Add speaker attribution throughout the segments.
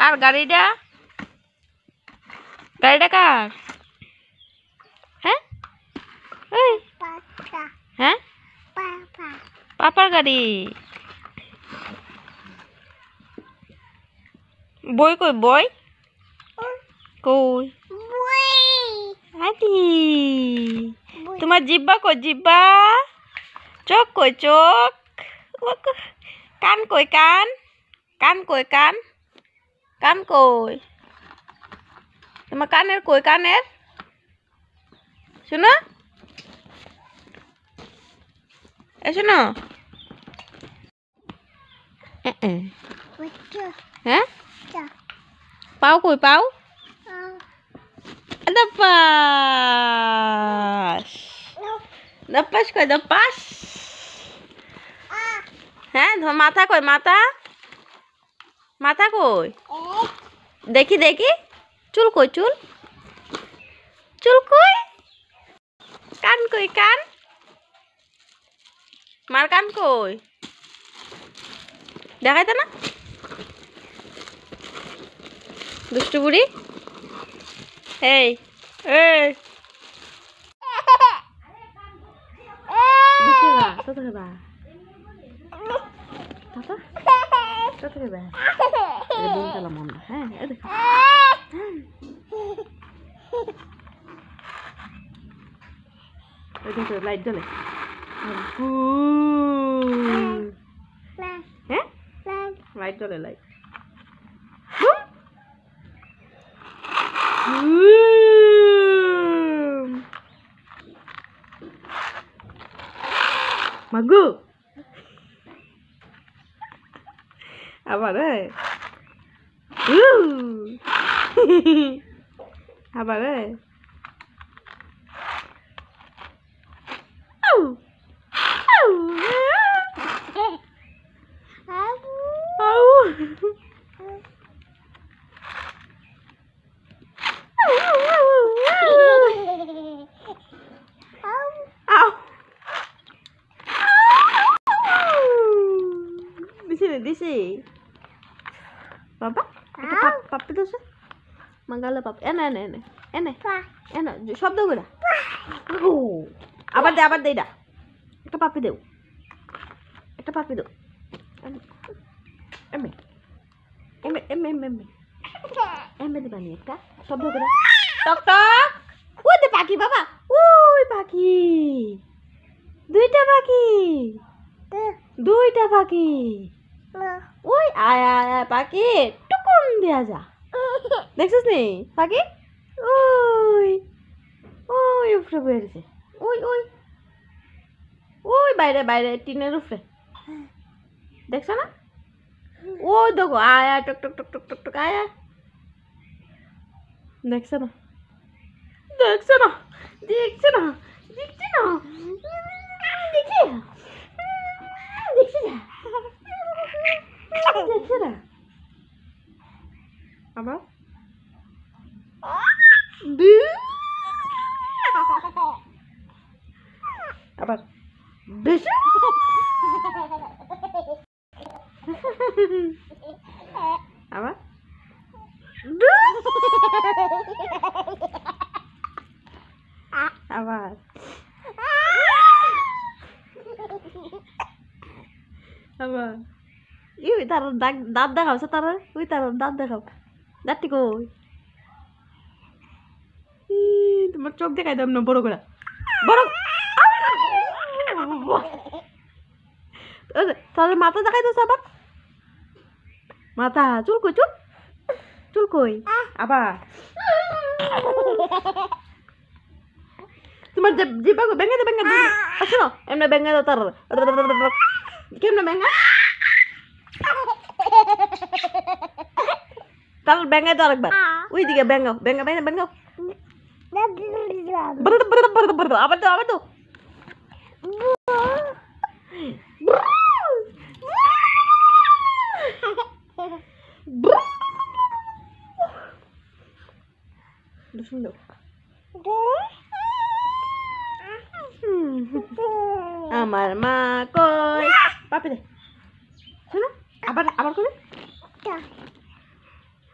Speaker 1: কার গাড়িটা গাড়িটা কার হ্যাঁ হ্যাঁ পাপার গাড়ি বই কই বই কই আদি তোমার জিব্বা কই জিব্বা চোখ কই চোখ কান কই কান কান কই কান কান কই তোমার কানের কই কানের শোনো এ শোনো হ্যাঁ পাও কই পাও দপাস দপাস কই দপাস হ্যাঁ মাথা কই মাথা মাথা কই দেখি দেখি চুল কই চুল চুল কই কান কই কান মার কান কই দেখাইতে না দুষ্টু বুড়ি এই এই তারপর হ্যাঁ, লাইট জ্বলে হ্যাঁ? হ্যাঁ লাইট জ্বলে light Magu. How about that? Woo! How about that? Oh! Oh! Oh! বাবা পাপ্পি তো মাঙ্গালা পাপ এনে এনে এনে এনে এনে শব্দ করে আবার দে আবার দে এটা একটা পাপি দেও একটা পাপি দেও এমে এমে এমে এমে এমে এমে দে বানি একটা শব্দ করে টক টক ওই তো পাখি বাবা ওই পাখি দুইটা পাখি দুইটা পাখি ওই আয় আয় আয় পাখি টুকুন দেয়া যা দেখছিস নি পাখি ওই ওই উপরে বেড়েছে ওই ওই ওই বাইরে বাইরে টিনের উপরে দেখছো না ও দেখো আয় আয় টক টক টক টক টক টক আয় আয় দেখছো না দেখছ না দেখছো না দেখছো না Kira-kira ya? apa? apa? apa? apa? ই ওই তার দাঁত দেখাওছে তার ওই তার দাঁত দেখাও দাঁত দাঁতটি কই তোমার চোখ দেখাই দাম না বড় করে বড় তাহলে মাথা দেখাই তো আবার মাথা চুল কই চুল চুল কই আবার তোমার জিবা ভেঙে দে ভেঙে দে শোনো এমনি ভেঙে দাও তার কেমনে ভেঙে Kalau bengkel itu akbar. Ah. Wih, tiga bengkel. Bengkel bengkel bengkel. Ber ber ber ber apa tuh? Apa tuh? Amar makoi. Apa deh? Sana? Apa apa kulit?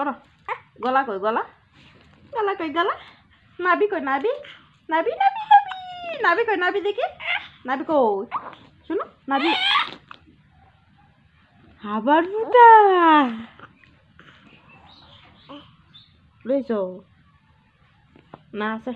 Speaker 1: করো গলা কই গলা গলা কই গলা নাবি কই নাবি নাবি নাবি নাবি নাবি কই নাবি দেখি নাবি কই শুনো নাবি আবার ফুটা রয়েছ না আছে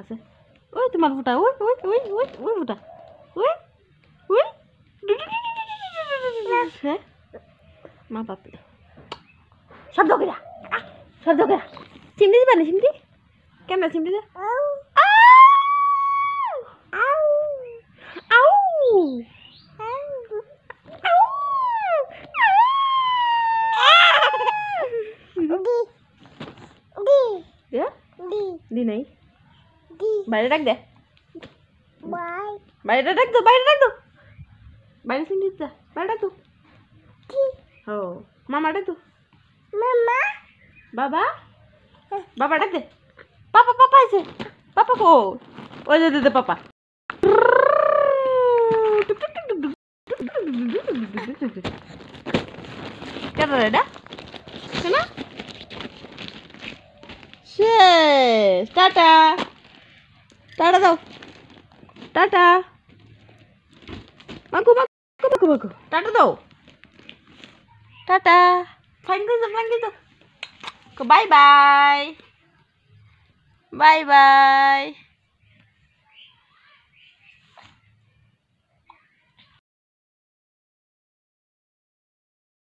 Speaker 1: আছে ওই তোমার ফুটা ওই ওই ওই ওই ওই ফুটা ওই ওই হ্যাঁ? মা বাপ शब्द गिरा शब्द गिरा सिमरी से पहले सिमरी क्या मैं सिमरी से दी नहीं বাইরে রাখ দে বাইরে রাখ দো বাইরে রাখ দো বাইরে সিমরি যা বাইরে রাখ দো हो मामा तू মামা বাবা হ্যাঁ। বাবা ডাক দে পাপা পাপা আছে পাপা কো ওই দে দে পাপা কেন রে না কেন শেষ টাটা টাটা দাও টাটা মাকু মাকু মাকু মাকু টাটা দাও টাটা 당근도 당근도 그 바이바이 바이바이